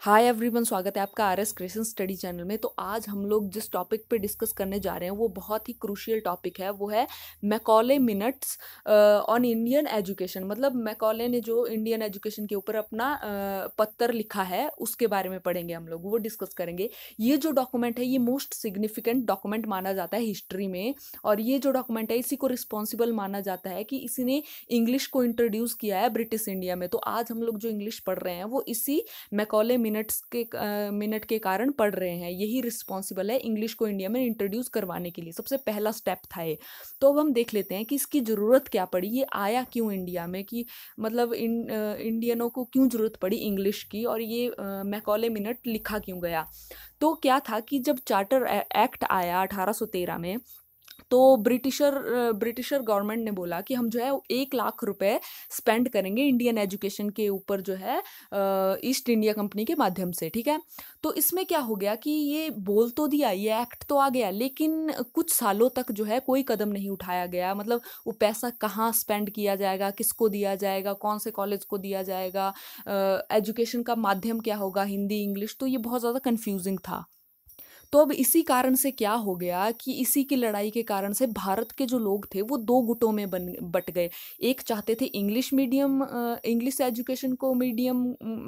hi everyone स्वागत है आपका R S Krishan study channel में तो आज हम लोग जिस टॉपिक पे डिस्कस करने जा रहे हैं वो बहुत ही क्रूशियल टॉपिक है वो है Macaulay minutes on Indian education मतलब मैकॉले ने जो इंडियन एजुकेशन के ऊपर अपना uh, पत्र लिखा है उसके बारे में पढ़ेंगे हम लोग वो डिस्कस करेंगे ये जो डॉक्यूमेंट है ये मोस्ट सिग्निफिकेंट डॉक्यूमेंट माना जाता है हिस्ट्री में और ये जो डॉक्यूमेंट है इसी को रिस्पॉन्सिबल माना जाता है कि इसी ने इंग्लिश को इंट्रोड्यूस किया है ब्रिटिश इंडिया में तो आज हम लोग जो इंग्लिश पढ़ रहे हैं वो इसी मैकॉले मिनट्स के मिनट के कारण पढ़ रहे हैं यही रिस्पॉन्सिबल है इंग्लिश को इंडिया में इंट्रोड्यूस करवाने के लिए सबसे पहला स्टेप था ये तो अब हम देख लेते हैं कि इसकी ज़रूरत क्या पड़ी ये आया क्यों इंडिया में कि मतलब इन इंडियनों को क्यों ज़रूरत पड़ी इंग्लिश की और ये मैकॉले मिनट लिखा क्यों गया तो क्या था कि जब चार्टर एक्ट आया अठारह में तो ब्रिटिशर ब्रिटिशर गवर्नमेंट ने बोला कि हम जो है एक लाख रुपए स्पेंड करेंगे इंडियन एजुकेशन के ऊपर जो है ईस्ट इंडिया कंपनी के माध्यम से ठीक है तो इसमें क्या हो गया कि ये बोल तो दिया ये एक्ट तो आ गया लेकिन कुछ सालों तक जो है कोई कदम नहीं उठाया गया मतलब वो पैसा कहाँ स्पेंड किया जाएगा किसको दिया जाएगा कौन से कॉलेज को दिया जाएगा एजुकेशन का माध्यम क्या होगा हिंदी इंग्लिश तो ये बहुत ज़्यादा कन्फ्यूजिंग था तो अब इसी कारण से क्या हो गया कि इसी की लड़ाई के कारण से भारत के जो लोग थे वो दो गुटों में बन बट गए एक चाहते थे इंग्लिश मीडियम इंग्लिश एजुकेशन को मीडियम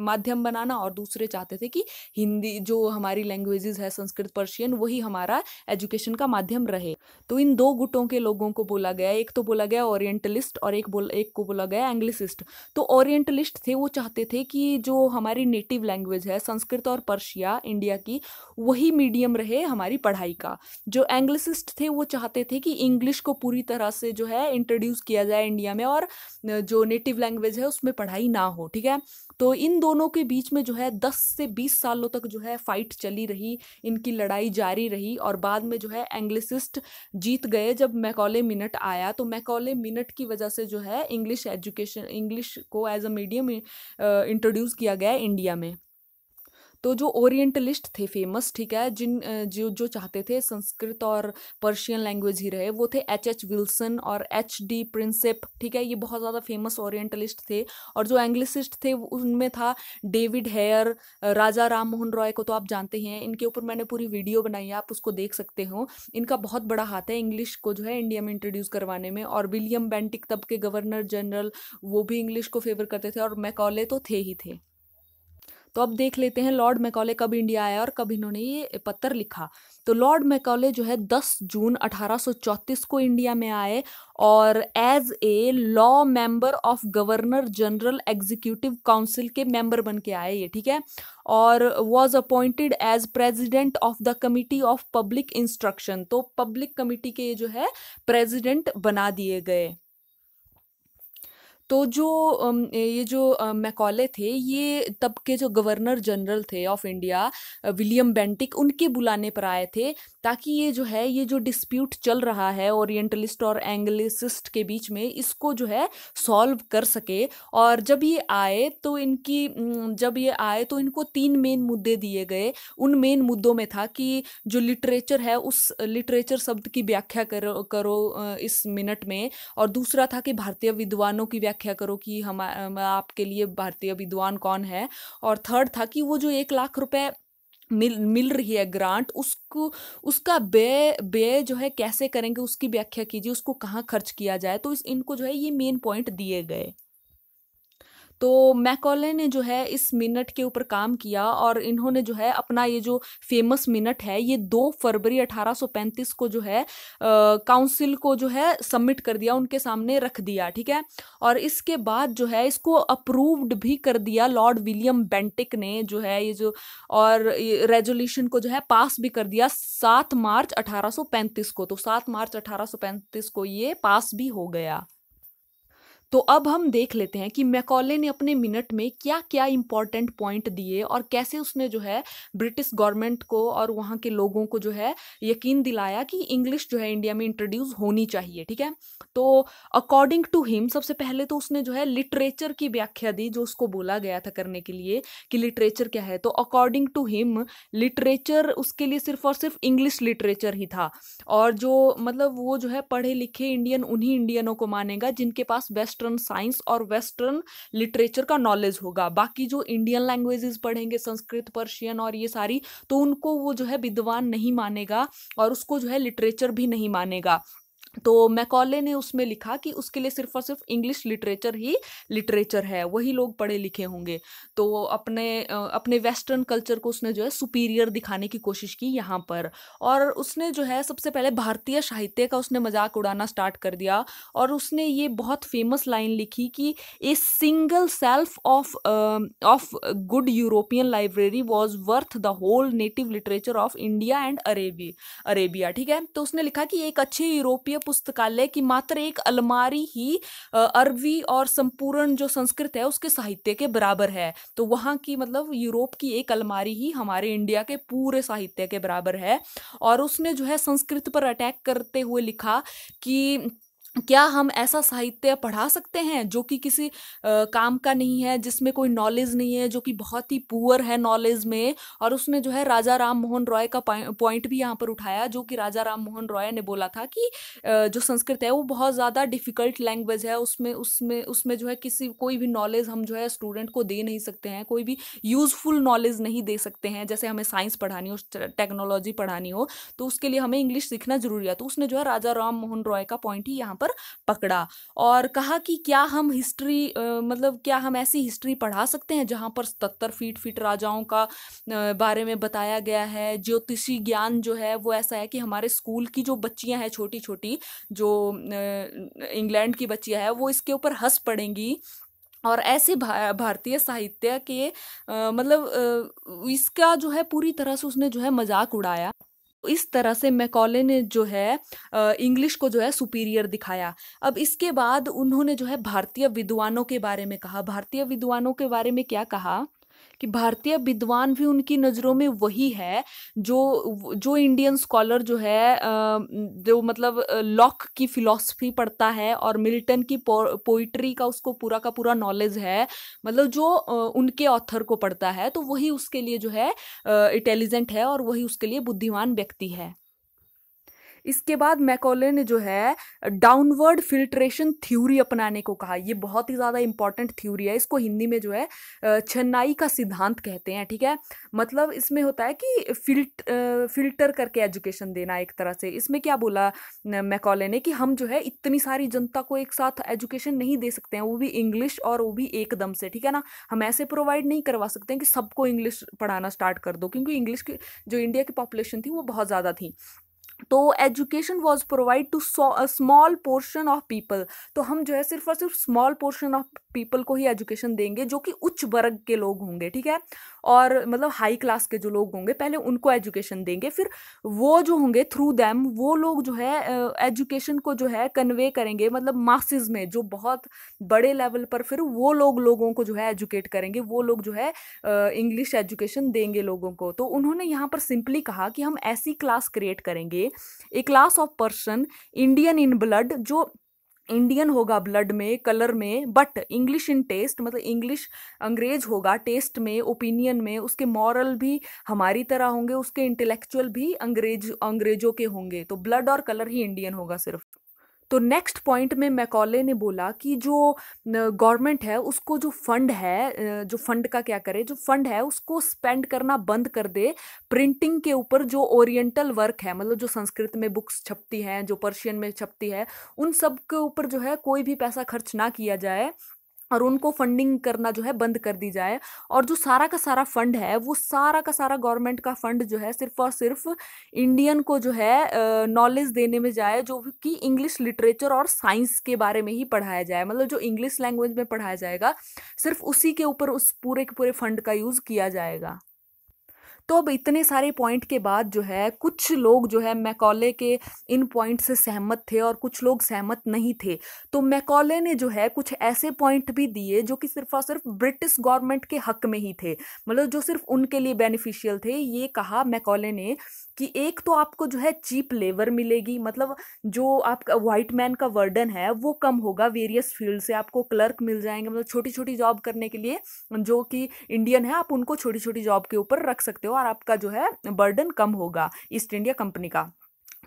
माध्यम बनाना और दूसरे चाहते थे कि हिंदी जो हमारी लैंग्वेजेस है संस्कृत पर्शियन वही हमारा एजुकेशन का माध्यम रहे तो इन दो गुटों के लोगों को बोला गया एक तो बोला गया ओरिएंटलिस्ट और एक बोला एक को बोला गया एंग्लिसिस्ट तो ओरिएंटलिस्ट थे वो चाहते थे कि जो हमारी नेटिव लैंग्वेज है संस्कृत और पर्शिया इंडिया की वही मीडियम माध्यम रहे हमारी पढ़ाई का जो एंग्लिसिस्ट थे वो चाहते थे कि इंग्लिश को पूरी तरह से जो है इंट्रोड्यूस किया जाए इंडिया में और जो नेटिव लैंग्वेज है उसमें पढ़ाई ना हो ठीक है तो इन दोनों के बीच में जो है दस से बीस सालों तक जो है फाइट चली रही इनकी लड़ाई जारी रही और बाद में जो है एंग्लिसिस्ट जीत गए जब मैकॉले मिनट आया तो मैकॉले मिनट की वजह से जो है इंग्लिश एजुकेशन इंग्लिश को एज अ मीडियम इंट्रोड्यूस किया गया इंडिया में तो जो ओरिएंटलिस्ट थे फेमस ठीक है जिन जो जो चाहते थे संस्कृत और पर्शियन लैंग्वेज ही रहे वो थे एच एच विल्सन और एच डी प्रिंसेप ठीक है ये बहुत ज़्यादा फेमस ओरिएंटलिस्ट थे और जो एंग्लिसिस्ट थे उनमें था डेविड हेयर राजा राम मोहन रॉय को तो आप जानते हैं इनके ऊपर मैंने पूरी वीडियो बनाई है आप उसको देख सकते हो इनका बहुत बड़ा हाथ है इंग्लिश को जो है इंडिया में इंट्रोड्यूस करवाने में और विलियम बेंटिक तब के गवर्नर जनरल वो भी इंग्लिश को फेवर करते थे और मैकॉले तो थे ही थे तो अब देख लेते हैं लॉर्ड मैकॉले कब इंडिया आया और कब इन्होंने ये पत्र लिखा तो लॉर्ड मैकॉले जो है 10 जून 1834 को इंडिया में आए और as a law member of governor general executive council के मेंबर बन के आए ये ठीक है और was appointed as president of the committee of public instruction तो पब्लिक कमिटी के ये जो है प्रेजिडेंट बना दिए गए तो जो ये जो मैकॉले थे ये तब के जो गवर्नर जनरल थे ऑफ इंडिया विलियम बेंटिक उनके बुलाने पर आए थे ताकि ये जो है ये जो डिस्प्यूट चल रहा है ओरिएंटलिस्ट और एंग्लिसिस्ट के बीच में इसको जो है सॉल्व कर सके और जब ये आए तो इनकी जब ये आए तो इनको तीन मेन मुद्दे दिए गए उन मेन मुद्दों में था कि जो लिटरेचर है उस लिटरेचर शब्द की व्याख्या करो करो इस मिनट में और दूसरा था कि भारतीय विद्वानों की व्याख्या व्याख्या करो कि हम आपके लिए भारतीय विद्वान कौन है और थर्ड था कि वो जो एक लाख रुपए मिल मिल रही है ग्रांट उसको उसका व्यय व्यय जो है कैसे करेंगे उसकी व्याख्या कीजिए उसको कहाँ खर्च किया जाए तो इस इनको जो है ये मेन पॉइंट दिए गए तो मैकॉले ने जो है इस मिनट के ऊपर काम किया और इन्होंने जो है अपना ये जो फेमस मिनट है ये दो फरवरी 1835 को जो है काउंसिल को जो है सबमिट कर दिया उनके सामने रख दिया ठीक है और इसके बाद जो है इसको अप्रूव्ड भी कर दिया लॉर्ड विलियम बेंटिक ने जो है ये जो और रेजोल्यूशन को जो है पास भी कर दिया सात मार्च अठारह को तो सात मार्च अठारह को ये पास भी हो गया तो अब हम देख लेते हैं कि मैकॉले ने अपने मिनट में क्या क्या इम्पॉर्टेंट पॉइंट दिए और कैसे उसने जो है ब्रिटिश गवर्नमेंट को और वहाँ के लोगों को जो है यकीन दिलाया कि इंग्लिश जो है इंडिया में इंट्रोड्यूस होनी चाहिए ठीक है तो अकॉर्डिंग टू हिम सबसे पहले तो उसने जो है लिटरेचर की व्याख्या दी जो उसको बोला गया था करने के लिए कि लिटरेचर क्या है तो अकॉर्डिंग टू हिम लिटरेचर उसके लिए सिर्फ और सिर्फ इंग्लिश लिटरेचर ही था और जो मतलब वो जो है पढ़े लिखे इंडियन उन्हीं इंडियनों को मानेगा जिनके पास बेस्ट वेस्टर्न साइंस और वेस्टर्न लिटरेचर का नॉलेज होगा बाकी जो इंडियन लैंग्वेजेस पढ़ेंगे संस्कृत पर्शियन और ये सारी तो उनको वो जो है विद्वान नहीं मानेगा और उसको जो है लिटरेचर भी नहीं मानेगा तो मैकॉले ने उसमें लिखा कि उसके लिए सिर्फ और सिर्फ इंग्लिश लिटरेचर ही लिटरेचर है वही लोग पढ़े लिखे होंगे तो अपने अपने वेस्टर्न कल्चर को उसने जो है सुपीरियर दिखाने की कोशिश की यहाँ पर और उसने जो है सबसे पहले भारतीय साहित्य का उसने मजाक उड़ाना स्टार्ट कर दिया और उसने ये बहुत फेमस लाइन लिखी कि a single shelf of of good European library was worth the whole native literature of India and Arabia Arabia ठीक है तो उसने लिखा कि एक अच्छे यूरोपीय पुस्तकालय की मात्र एक अलमारी ही अरबी और संपूर्ण जो संस्कृत है उसके साहित्य के बराबर है तो वहाँ की मतलब यूरोप की एक अलमारी ही हमारे इंडिया के पूरे साहित्य के बराबर है और उसने जो है संस्कृत पर अटैक करते हुए लिखा कि क्या हम ऐसा साहित्य पढ़ा सकते हैं जो कि किसी आ, काम का नहीं है जिसमें कोई नॉलेज नहीं है जो कि बहुत ही पुअर है नॉलेज में और उसने जो है राजा राम मोहन रॉय का पॉइंट भी यहाँ पर उठाया जो कि राजा राम मोहन रॉय ने बोला था कि आ, जो संस्कृत है वो बहुत ज़्यादा डिफ़िकल्ट लैंग्वेज है उसमें उसमें उसमें जो है किसी कोई भी नॉलेज हम जो है स्टूडेंट को दे नहीं सकते हैं कोई भी यूज़फुल नॉलेज नहीं दे सकते हैं जैसे हमें साइंस पढ़ानी हो टेक्नोलॉजी पढ़ानी हो तो उसके लिए हमें इंग्लिश सीखना जरूरी है तो उसने जो है राजा राम मोहन रॉय का पॉइंट ही यहाँ पर पकड़ा और कहा कि क्या हम हिस्ट्री मतलब क्या हम ऐसी हिस्ट्री पढ़ा सकते हैं जहाँ पर सतर फीट फीट राजाओं का बारे में बताया गया है ज्योतिषी ज्ञान जो है वो ऐसा है कि हमारे स्कूल की जो बच्चियाँ हैं छोटी छोटी जो इंग्लैंड की बच्चियाँ हैं वो इसके ऊपर हंस पड़ेंगी और ऐसे भा, भारतीय साहित्य के आ, मतलब आ, इसका जो है पूरी तरह से उसने जो है मजाक उड़ाया इस तरह से मैकॉले ने जो है इंग्लिश को जो है सुपीरियर दिखाया अब इसके बाद उन्होंने जो है भारतीय विद्वानों के बारे में कहा भारतीय विद्वानों के बारे में क्या कहा कि भारतीय विद्वान भी उनकी नज़रों में वही है जो जो इंडियन स्कॉलर जो है जो मतलब लॉक की फिलॉसफी पढ़ता है और मिल्टन की पोइट्री का उसको पूरा का पूरा नॉलेज है मतलब जो उनके ऑथर को पढ़ता है तो वही उसके लिए जो है इंटेलिजेंट है और वही उसके लिए बुद्धिमान व्यक्ति है इसके बाद मैकोले ने जो है डाउनवर्ड फिल्ट्रेशन थ्योरी अपनाने को कहा ये बहुत ही ज़्यादा इंपॉर्टेंट थ्योरी है इसको हिंदी में जो है छन्नाई का सिद्धांत कहते हैं ठीक है मतलब इसमें होता है कि फिल्ट फिल्टर करके एजुकेशन देना एक तरह से इसमें क्या बोला मैकॉले ने कि हम जो है इतनी सारी जनता को एक साथ एजुकेशन नहीं दे सकते हैं वो भी इंग्लिश और वो भी एकदम से ठीक है ना हम ऐसे प्रोवाइड नहीं करवा सकते हैं कि सबको इंग्लिश पढ़ाना स्टार्ट कर दो क्योंकि इंग्लिश की जो इंडिया की पॉपुलेशन थी वो बहुत ज़्यादा थी तो education was provide to small portion of people तो हम जो है सिर्फ और सिर्फ स्मॉल पोर्शन ऑफ पीपल को ही एजुकेशन देंगे जो कि उच्च वर्ग के लोग होंगे ठीक है और मतलब हाई क्लास के जो लोग होंगे पहले उनको एजुकेशन देंगे फिर वो जो होंगे थ्रू दैम वो लोग जो है एजुकेशन को जो है कन्वे करेंगे मतलब मासिस में जो बहुत बड़े लेवल पर फिर वो लोग लोगों को जो है एजुकेट करेंगे वो लोग जो है इंग्लिश एजुकेशन देंगे लोगों को तो उन्होंने यहाँ पर सिंपली कहा कि हम ऐसी क्लास क्रिएट करेंगे a class of person Indian in blood जो इंडियन होगा ब्लड में कलर में बट इंग्लिश इन टेस्ट मतलब इंग्लिश अंग्रेज होगा टेस्ट में ओपिनियन में उसके मॉरल भी हमारी तरह होंगे उसके इंटेलेक्चुअल भी अंग्रेज अंग्रेजों के होंगे तो ब्लड और कलर ही इंडियन होगा सिर्फ तो नेक्स्ट पॉइंट में मैकॉले ने बोला कि जो गवर्नमेंट है उसको जो फंड है जो फंड का क्या करे जो फंड है उसको स्पेंड करना बंद कर दे प्रिंटिंग के ऊपर जो ओरिएंटल वर्क है मतलब जो संस्कृत में बुक्स छपती हैं जो पर्शियन में छपती है उन सब के ऊपर जो है कोई भी पैसा खर्च ना किया जाए और उनको फंडिंग करना जो है बंद कर दी जाए और जो सारा का सारा फंड है वो सारा का सारा गवर्नमेंट का फंड जो है सिर्फ और सिर्फ इंडियन को जो है नॉलेज देने में जाए जो कि इंग्लिश लिटरेचर और साइंस के बारे में ही पढ़ाया जाए मतलब जो इंग्लिश लैंग्वेज में पढ़ाया जाएगा सिर्फ उसी के ऊपर उस पूरे के पूरे फंड का यूज़ किया जाएगा तो अब इतने सारे पॉइंट के बाद जो है कुछ लोग जो है मैकॉले के इन पॉइंट से सहमत थे और कुछ लोग सहमत नहीं थे तो मैकॉले ने जो है कुछ ऐसे पॉइंट भी दिए जो कि सिर्फ और सिर्फ ब्रिटिश गवर्नमेंट के हक में ही थे मतलब जो सिर्फ उनके लिए बेनिफिशियल थे ये कहा मैकॉले ने कि एक तो आपको जो है चीप लेबर मिलेगी मतलब जो आपका वाइट मैन का वर्डन है वो कम होगा वेरियस फील्ड से आपको क्लर्क मिल जाएंगे मतलब छोटी छोटी जॉब करने के लिए जो कि इंडियन है आप उनको छोटी छोटी जॉब के ऊपर रख सकते हो और आपका जो है बर्डन कम होगा ईस्ट इंडिया कंपनी का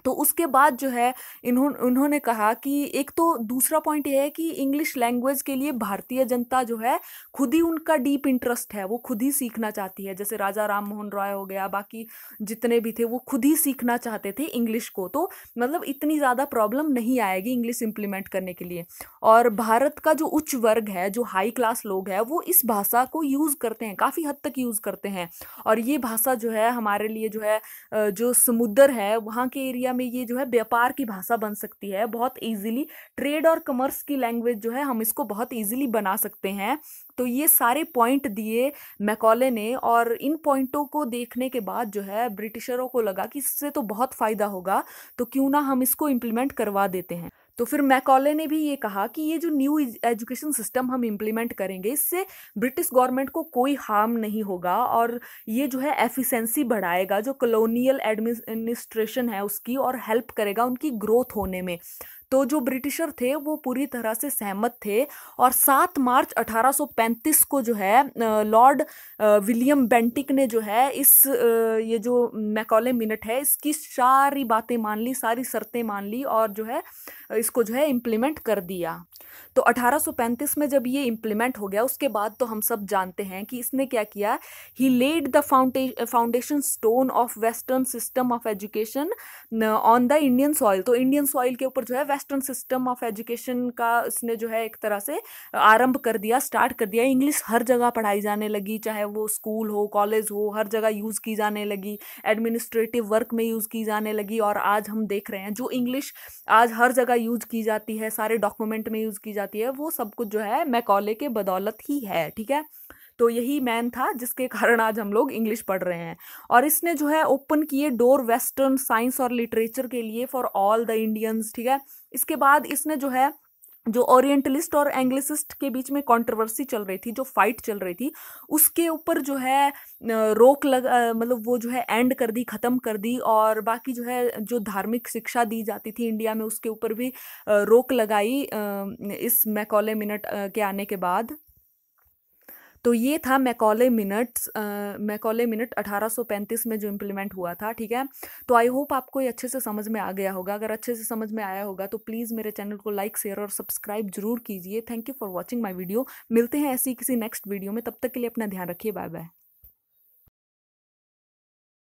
तो उसके बाद जो है इन्होंने उन्होंने कहा कि एक तो दूसरा पॉइंट ये है कि इंग्लिश लैंग्वेज के लिए भारतीय जनता जो है खुद ही उनका डीप इंटरेस्ट है वो खुद ही सीखना चाहती है जैसे राजा राम मोहन रॉय हो गया बाकी जितने भी थे वो खुद ही सीखना चाहते थे इंग्लिश को तो मतलब इतनी ज़्यादा प्रॉब्लम नहीं आएगी इंग्लिश इम्प्लीमेंट करने के लिए और भारत का जो उच्च वर्ग है जो हाई क्लास लोग हैं वो इस भाषा को यूज़ करते हैं काफ़ी हद तक यूज़ करते हैं और ये भाषा जो है हमारे लिए जो है जो समुद्र है वहाँ के एरिया इंडिया में ये जो है व्यापार की भाषा बन सकती है बहुत ईजिली ट्रेड और कमर्स की लैंग्वेज जो है हम इसको बहुत ईजिली बना सकते हैं तो ये सारे पॉइंट दिए मैकॉले ने और इन पॉइंटों को देखने के बाद जो है ब्रिटिशरों को लगा कि इससे तो बहुत फ़ायदा होगा तो क्यों ना हम इसको इम्प्लीमेंट करवा देते हैं तो फिर मैकॉले ने भी ये कहा कि ये जो न्यू एजुकेशन सिस्टम हम इम्प्लीमेंट करेंगे इससे ब्रिटिश गवर्नमेंट को कोई हार्म नहीं होगा और ये जो है एफिशिएंसी बढ़ाएगा जो कलोनियल एडमिनिस्ट्रेशन है उसकी और हेल्प करेगा उनकी ग्रोथ होने में तो जो ब्रिटिशर थे वो पूरी तरह से सहमत थे और सात मार्च 1835 को जो है लॉर्ड विलियम बेंटिक ने जो है इस ये जो मैकॉले मिनट है इसकी सारी बातें मान ली सारी शर्तें मान ली और जो है इसको जो है इम्प्लीमेंट कर दिया तो 1835 में जब ये इम्प्लीमेंट हो गया उसके बाद तो हम सब जानते हैं कि इसने क्या किया he laid the foundation stone of western system of education on the Indian soil तो इंडियन सॉइल के ऊपर जो है वेस्टर्न सिस्टम ऑफ एजुकेशन का इसने जो है एक तरह से आरंभ कर दिया स्टार्ट कर दिया इंग्लिश हर जगह पढ़ाई जाने लगी चाहे वो स्कूल हो कॉलेज हो हर जगह यूज़ की जाने लगी एडमिनिस्ट्रेटिव वर्क में यूज़ की जाने लगी और आज हम देख रहे हैं जो इंग्लिश आज हर जगह यूज की जाती है सारे डॉक्यूमेंट में यूज़ की जाती है वो सब कुछ जो है मैकॉले के बदौलत ही है ठीक है तो यही मैन था जिसके कारण आज हम लोग इंग्लिश पढ़ रहे हैं और इसने जो है ओपन किए डोर वेस्टर्न साइंस और लिटरेचर के लिए फॉर ऑल द इंडियंस ठीक है इसके बाद इसने जो है जो ओरिएंटलिस्ट और एंग्लिसिस्ट के बीच में कंट्रोवर्सी चल रही थी जो फाइट चल रही थी उसके ऊपर जो है रोक लगा मतलब वो जो है एंड कर दी ख़त्म कर दी और बाकी जो है जो धार्मिक शिक्षा दी जाती थी इंडिया में उसके ऊपर भी रोक लगाई इस मैकॉले मिनट के आने के बाद तो ये था मैकॉले मिनट्स मैकॉले मिनट 1835 में जो इम्प्लीमेंट हुआ था ठीक है तो आई होप आपको ये अच्छे से समझ में आ गया होगा अगर अच्छे से समझ में आया होगा तो प्लीज़ मेरे चैनल को लाइक शेयर और सब्सक्राइब जरूर कीजिए thank you for watching my video मिलते हैं ऐसी किसी नेक्स्ट वीडियो में तब तक के लिए अपना ध्यान रखिए बाय बाय